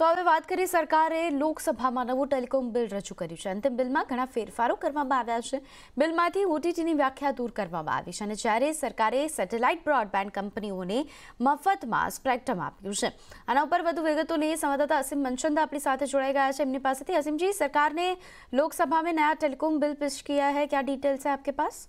તો હવે વાત કરી સરકારે લોકસભામાં નવું ટેલિકોમ બિલ રજૂ કર્યું છે અંતિમ બિલમાં ઘણા ફેરફારો કરવામાં આવ્યા છે બિલમાંથી ઓટીટીની વ્યાખ્યા દૂર કરવામાં આવી છે અને જ્યારે સરકારે સેટેલાઇટ બ્રોડબેન્ડ કંપનીઓને મફત માસ્ફ્રેક્ટમ આપ્યું છે આના ઉપર બધું વેગતોની સમવદાતા અસીમ મંચંદા આપણી સાથે જોડાય ગયા છે એમની પાસેથી અસીમજી સરકારને લોકસભામાં નયા ટેલિકોમ બિલ પિશકિયા છે ક્યા ડિટેલ્સ છે આપકે પાસ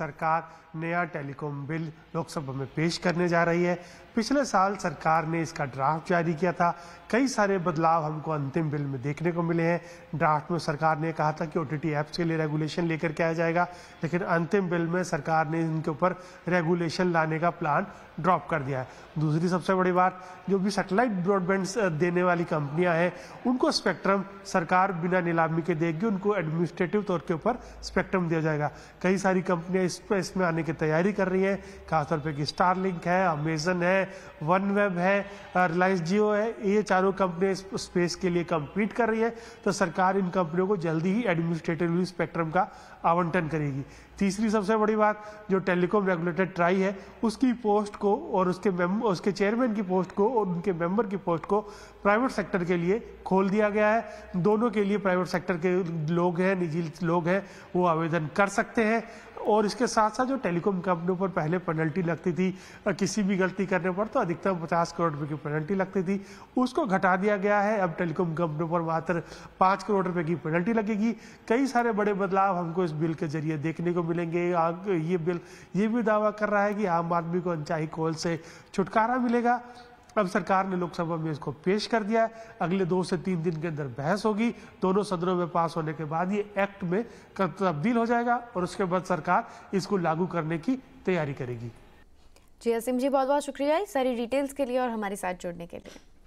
सरकार नया टेलीकॉम बिल लोकसभा में पेश करने जा रही है पिछले साल सरकार ने इसका ड्राफ्ट जारी किया था कई सारे बदलाव हमको अंतिम बिल में देखने को मिले हैं ड्राफ्ट में सरकार ने कहा था कि ओ टी ऐप्स के लिए रेगुलेशन लेकर के आया जाएगा लेकिन अंतिम बिल में सरकार ने इनके ऊपर रेगुलेशन लाने का प्लान ड्रॉप कर दिया है दूसरी सबसे बड़ी बात जो भी सेटेलाइट ब्रॉडबैंड देने वाली कंपनियां हैं उनको स्पेक्ट्रम सरकार बिना नीलामी के देगी उनको एडमिनिस्ट्रेटिव तौर के ऊपर स्पेक्ट्रम दिया जाएगा कई सारी कंपनियां स्पेस में आने की तैयारी कर रही है खासतौर पर कि स्टार लिंक है अमेजन है वन वेब है रिलायंस जियो है ये चारों कंपनियां स्पेस के लिए कम्पीट कर रही है तो सरकार इन कंपनियों को जल्दी ही एडमिनिस्ट्रेटिव स्पेक्ट्रम का आवंटन करेगी तीसरी सबसे बड़ी बात जो टेलीकॉम रेगुलेटर ट्राई है उसकी पोस्ट को और उसके उसके चेयरमैन की पोस्ट को और उनके मेंबर की पोस्ट को प्राइवेट सेक्टर के लिए खोल दिया गया है दोनों के लिए प्राइवेट सेक्टर के लोग हैं निजी लोग हैं वो आवेदन कर सकते हैं और इसके साथ साथ जो टेलीकॉम कंपनियों पर पहले पेनल्टी लगती थी किसी भी गलती करने पर तो अधिकतम पचास करोड़ रुपए की पेनल्टी लगती थी उसको घटा दिया गया है अब टेलीकॉम कंपनियों पर मात्र पाँच करोड़ रुपए की पेनल्टी लगेगी कई सारे बड़े बदलाव हमको इस बिल के जरिए देखने को मिलेंगे ये बिल ये भी दावा कर रहा है कि आम आदमी को अनचाही कॉल से छुटकारा मिलेगा अब सरकार ने लोकसभा में इसको पेश कर दिया है अगले दो से तीन दिन के अंदर बहस होगी दोनों सदनों में पास होने के बाद ये एक्ट में तब्दील हो जाएगा और उसके बाद सरकार इसको लागू करने की तैयारी करेगी जी असीम जी बहुत बहुत शुक्रिया सारी डिटेल्स के लिए और हमारे साथ जुड़ने के लिए